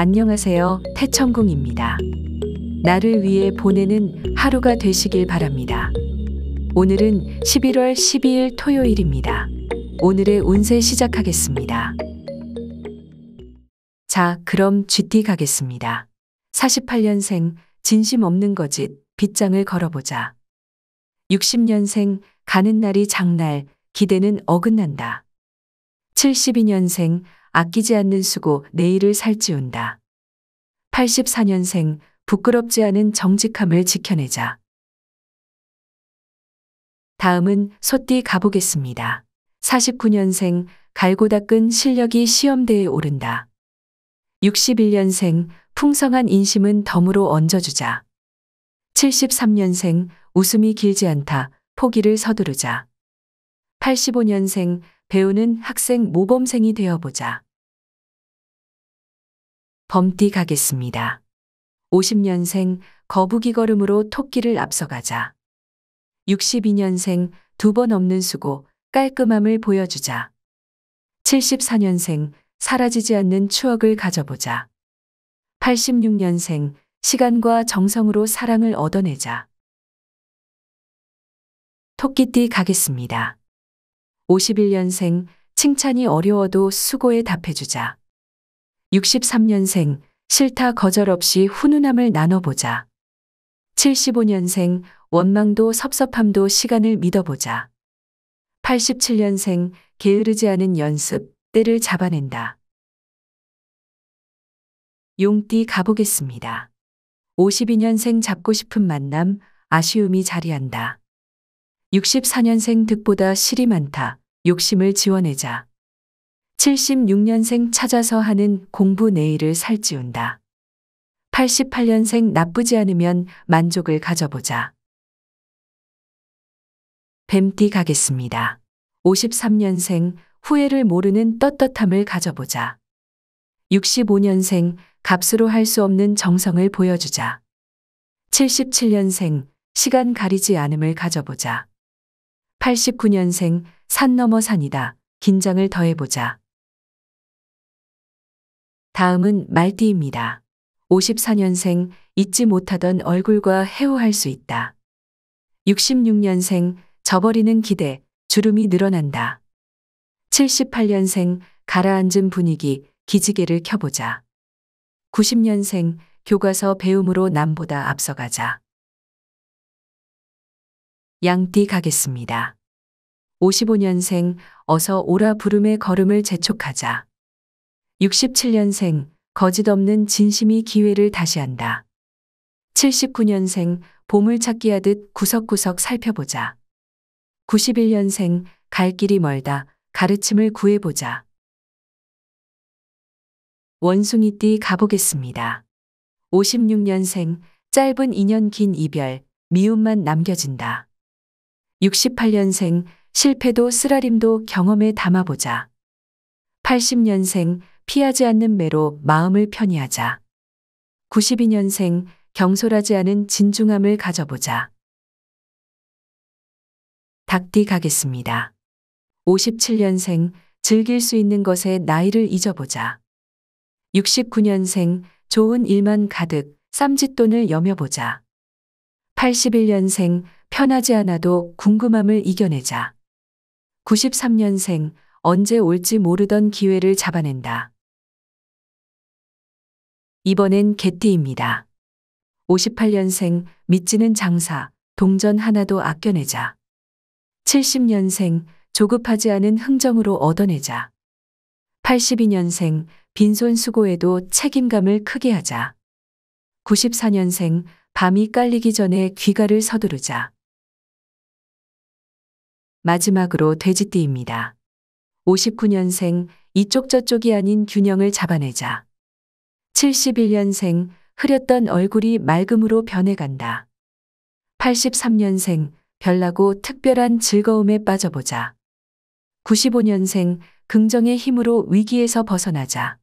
안녕하세요. 태천궁입니다. 나를 위해 보내는 하루가 되시길 바랍니다. 오늘은 11월 12일 토요일입니다. 오늘의 운세 시작하겠습니다. 자, 그럼 GT 가겠습니다. 48년생, 진심 없는 거짓, 빗장을 걸어보자. 60년생, 가는 날이 장날, 기대는 어긋난다. 72년생, 아끼지 않는 수고 내일을 살찌운다. 84년생 부끄럽지 않은 정직함을 지켜내자. 다음은 소띠 가보겠습니다. 49년생 갈고 닦은 실력이 시험대에 오른다. 61년생 풍성한 인심은 덤으로 얹어주자. 73년생 웃음이 길지 않다 포기를 서두르자. 85년생 배우는 학생 모범생이 되어보자. 범띠가겠습니다. 50년생 거북이 걸음으로 토끼를 앞서가자. 62년생 두 번 없는 수고 깔끔함을 보여주자. 74년생 사라지지 않는 추억을 가져보자. 86년생 시간과 정성으로 사랑을 얻어내자. 토끼띠 가겠습니다. 51년생 칭찬이 어려워도 수고에 답해주자. 63년생 싫다 거절 없이 훈훈함을 나눠보자. 75년생 원망도 섭섭함도 시간을 믿어보자. 87년생 게으르지 않은 연습 때를 잡아낸다. 용띠 가보겠습니다. 52년생 잡고 싶은 만남 아쉬움이 자리한다. 64년생 득보다 실이 많다. 욕심을 지워내자. 76년생 찾아서 하는 공부 내일을 살찌운다. 88년생 나쁘지 않으면 만족을 가져보자. 뱀띠 가겠습니다. 53년생 후회를 모르는 떳떳함을 가져보자. 65년생 값으로 할 수 없는 정성을 보여주자. 77년생 시간 가리지 않음을 가져보자. 89년생 산 넘어 산이다. 긴장을 더해보자. 다음은 말띠입니다. 54년생 잊지 못하던 얼굴과 해오할 수 있다. 66년생 저버리는 기대, 주름이 늘어난다. 78년생 가라앉은 분위기, 기지개를 켜보자. 90년생 교과서 배움으로 남보다 앞서가자. 양띠 가겠습니다. 55년생 어서 오라 부름의 걸음을 재촉하자. 67년생 거짓 없는 진심이 기회를 다시 한다. 79년생 보물 찾기 하듯 구석구석 살펴보자. 91년생 갈 길이 멀다 가르침을 구해보자. 원숭이띠 가보겠습니다. 56년생 짧은 2년 긴 이별 미움만 남겨진다. 68년생 실패도 쓰라림도 경험에 담아보자. 80년생 피하지 않는 매로 마음을 편히 하자. 92년생 경솔하지 않은 진중함을 가져보자. 닭띠 가겠습니다. 57년생 즐길 수 있는 것에 나이를 잊어보자. 69년생 좋은 일만 가득 쌈짓돈을 여며보자. 81년생 편하지 않아도 궁금함을 이겨내자. 93년생 언제 올지 모르던 기회를 잡아낸다. 이번엔개띠입니다 58년생 믿지는 장사, 동전 하나도 아껴내자. 70년생 조급하지 않은 흥정으로 얻어내자. 82년생 빈손 수고에도 책임감을 크게 하자. 94년생 밤이 깔리기 전에 귀가를 서두르자. 마지막으로 돼지띠입니다. 59년생 이쪽 저쪽이 아닌 균형을 잡아내자. 71년생 흐렸던 얼굴이 맑음으로 변해간다. 83년생 별나고 특별한 즐거움에 빠져보자. 95년생 긍정의 힘으로 위기에서 벗어나자.